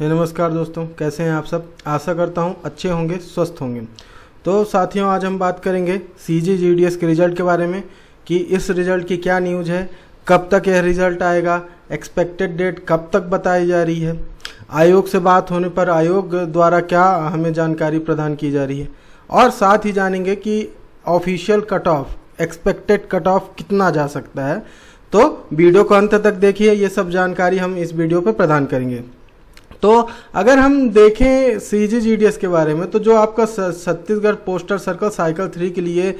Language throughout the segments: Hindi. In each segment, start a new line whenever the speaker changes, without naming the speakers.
हे नमस्कार दोस्तों कैसे हैं आप सब आशा करता हूँ अच्छे होंगे स्वस्थ होंगे तो साथियों आज हम बात करेंगे C G G D S के रिजल्ट के बारे में कि इस रिजल्ट की क्या न्यूज है कब तक यह रिजल्ट आएगा एक्सपेक्टेड डेट कब तक बताई जा रही है आयोग से बात होने पर आयोग द्वारा क्या हमें जानकारी प्रदान की जा रही है और साथ ही जानेंगे कि official cut off expected cut off कितना जा सकता है तो वीडियो को अंत तक देखिए ये सब जानकारी हम इस वीडियो पर प्रदान करेंगे तो अगर हम देखें सी जी जी डी एस के बारे में तो जो आपका Chhattisgarh postal circle cycle three के लिए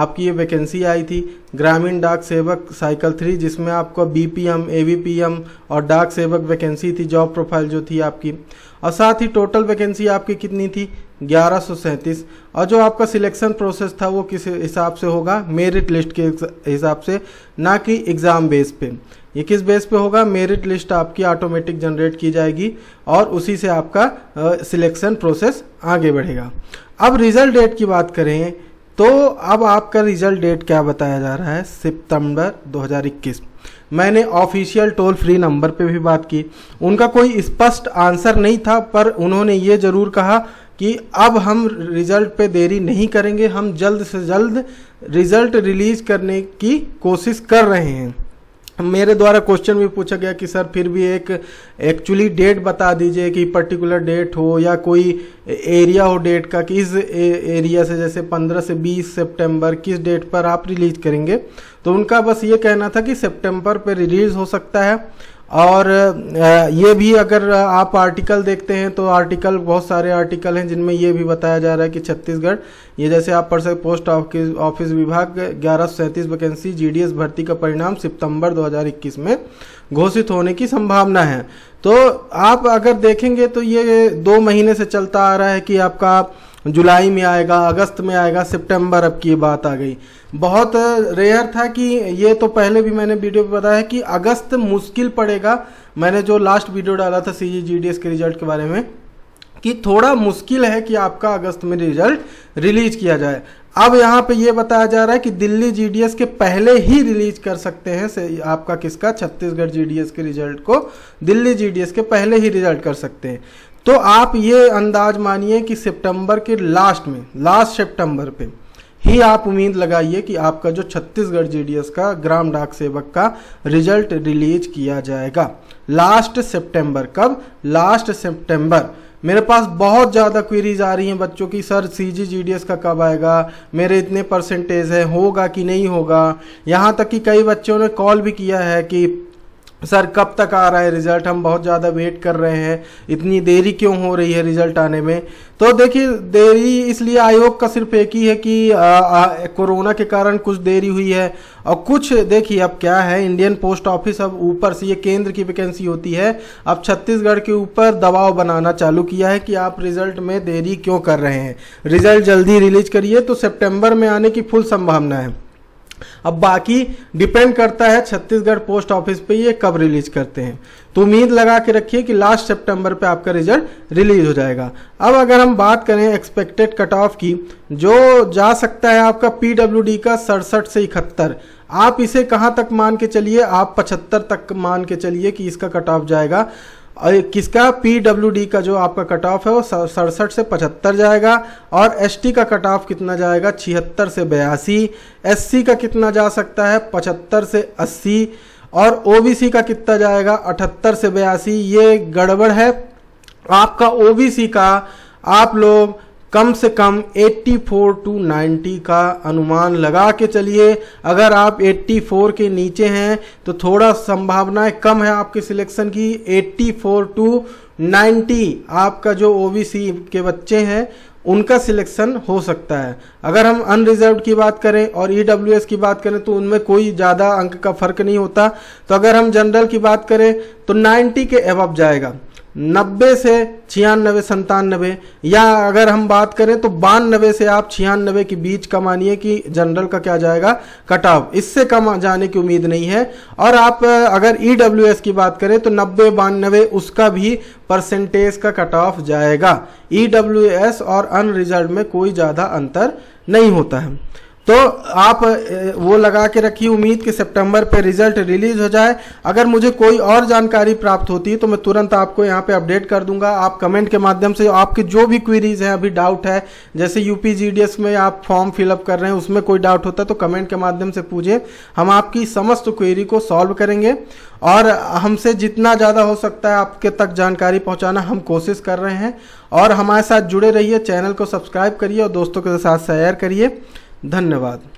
आपकी ये वैकेंसी आई थी ग्रामीण डाक सेवक साइकिल थ्री जिसमें आपको B P M A B P M और डाक सेवक वैकेंसी थी जॉब प्रोफाइल जो थी आपकी और साथ ही टोटल वैकेंसी आपकी कितनी थी ग्यारह और जो आपका सिलेक्शन प्रोसेस था वो किस हिसाब से होगा मेरिट लिस्ट के हिसाब से ना कि एग्ज़ाम बेस पे ये किस बेस पे होगा मेरिट लिस्ट आपकी ऑटोमेटिक जनरेट की जाएगी और उसी से आपका सिलेक्शन प्रोसेस आगे बढ़ेगा अब रिजल्ट डेट की बात करें तो अब आपका रिजल्ट डेट क्या बताया जा रहा है सितंबर 2021 मैंने ऑफिशियल टोल फ्री नंबर पे भी बात की उनका कोई स्पष्ट आंसर नहीं था पर उन्होंने ये ज़रूर कहा कि अब हम रिजल्ट पे देरी नहीं करेंगे हम जल्द से जल्द रिजल्ट रिलीज करने की कोशिश कर रहे हैं मेरे द्वारा क्वेश्चन भी पूछा गया कि सर फिर भी एक एक्चुअली डेट बता दीजिए कि पर्टिकुलर डेट हो या कोई एरिया हो डेट का कि इस एरिया से जैसे 15 से 20 सितंबर किस डेट पर आप रिलीज करेंगे तो उनका बस ये कहना था कि सितंबर पर रिलीज हो सकता है और ये भी अगर आप आर्टिकल देखते हैं तो आर्टिकल बहुत सारे आर्टिकल हैं जिनमें ये भी बताया जा रहा है कि छत्तीसगढ़ ये जैसे आप पढ़ सकते पोस्ट ऑफिस ऑफिस विभाग ग्यारह सैंतीस वैकेंसी जीडीएस भर्ती का परिणाम सितंबर 2021 में घोषित होने की संभावना है तो आप अगर देखेंगे तो ये दो महीने से चलता आ रहा है कि आपका जुलाई में आएगा अगस्त में आएगा सितंबर अब की बात आ गई बहुत रेयर था कि ये तो पहले भी मैंने वीडियो पे बताया कि अगस्त मुश्किल पड़ेगा मैंने जो लास्ट वीडियो डाला था सी जी के रिजल्ट के बारे में कि थोड़ा मुश्किल है कि आपका अगस्त में रिजल्ट रिलीज किया जाए अब यहाँ पे ये बताया जा रहा है कि दिल्ली जीडीएस के पहले ही रिलीज कर सकते हैं से आपका किसका छत्तीसगढ़ जीडीएस के रिजल्ट को दिल्ली जीडीएस के पहले ही रिजल्ट कर सकते हैं तो आप ये अंदाज मानिए कि सितंबर के लास्ट में लास्ट सितंबर पे ही आप उम्मीद लगाइए कि आपका जो छत्तीसगढ़ जेडीएस का ग्राम डाक सेवक का रिजल्ट रिलीज किया जाएगा लास्ट सितंबर कब लास्ट सितंबर मेरे पास बहुत ज़्यादा क्वेरीज आ रही हैं बच्चों की sir C G G D S का कब आएगा मेरे इतने परसेंटेज है होगा कि नहीं होगा यहाँ तक कि कई बच्चों ने कॉल भी किया है कि सर कब तक आ रहा है रिज़ल्ट हम बहुत ज़्यादा वेट कर रहे हैं इतनी देरी क्यों हो रही है रिज़ल्ट आने में तो देखिए देरी इसलिए आयोग का सिर्फ एक ही है कि आ, आ, कोरोना के कारण कुछ देरी हुई है और कुछ देखिए अब क्या है इंडियन पोस्ट ऑफिस अब ऊपर से ये केंद्र की वैकेंसी होती है अब छत्तीसगढ़ के ऊपर दबाव बनाना चालू किया है कि आप रिज़ल्ट में देरी क्यों कर रहे हैं रिज़ल्ट जल्दी रिलीज करिए तो सेप्टेम्बर में आने की फुल संभावना है अब बाकी डिपेंड करता है छत्तीसगढ़ पोस्ट ऑफिस पे ये कब रिलीज करते हैं तो उम्मीद लगा के रखिए कि लास्ट सितंबर पे आपका रिजल्ट रिलीज हो जाएगा अब अगर हम बात करें एक्सपेक्टेड कट ऑफ की जो जा सकता है आपका पीडब्ल्यूडी का सड़सठ से इकहत्तर आप इसे कहाँ तक मान के चलिए आप पचहत्तर तक मान के चलिए कि इसका कट ऑफ जाएगा किसका पीडब्ल्यूडी का जो आपका कट ऑफ है वो सड़सठ से पचहत्तर जाएगा और एसटी का कट ऑफ कितना जाएगा छिहत्तर से बयासी एससी का कितना जा सकता है पचहत्तर से अस्सी और ओबीसी का कितना जाएगा अठहत्तर से बयासी ये गड़बड़ है आपका ओबीसी का आप लोग कम से कम 84 टू 90 का अनुमान लगा के चलिए अगर आप 84 के नीचे हैं तो थोड़ा संभावनाएं कम है आपके सिलेक्शन की 84 टू 90 आपका जो ओबीसी के बच्चे हैं उनका सिलेक्शन हो सकता है अगर हम अनरिजर्व की बात करें और ई e की बात करें तो उनमें कोई ज़्यादा अंक का फर्क नहीं होता तो अगर हम जनरल की बात करें तो 90 के एबब जाएगा नब्बे से छियानबे संतानबे या अगर हम बात करें तो बानबे से आप छियानबे के बीच का मानिए कि जनरल का क्या जाएगा कट ऑफ इससे कम जाने की उम्मीद नहीं है और आप अगर ई e की बात करें तो नब्बे बानबे उसका भी परसेंटेज का कट ऑफ जाएगा ई e और अनरिजल्ट में कोई ज़्यादा अंतर नहीं होता है तो आप वो लगा के रखिए उम्मीद कि सितंबर पे रिजल्ट रिलीज हो जाए अगर मुझे कोई और जानकारी प्राप्त होती है तो मैं तुरंत आपको यहाँ पे अपडेट कर दूंगा आप कमेंट के माध्यम से आपके जो भी क्वेरीज हैं अभी डाउट है जैसे यूपी जी में आप फॉर्म फिलअप कर रहे हैं उसमें कोई डाउट होता है तो कमेंट के माध्यम से पूछे हम आपकी समस्त क्वेरी को सॉल्व करेंगे और हमसे जितना ज़्यादा हो सकता है आपके तक जानकारी पहुँचाना हम कोशिश कर रहे हैं और हमारे साथ जुड़े रहिए चैनल को सब्सक्राइब करिए और दोस्तों के साथ शेयर करिए धन्यवाद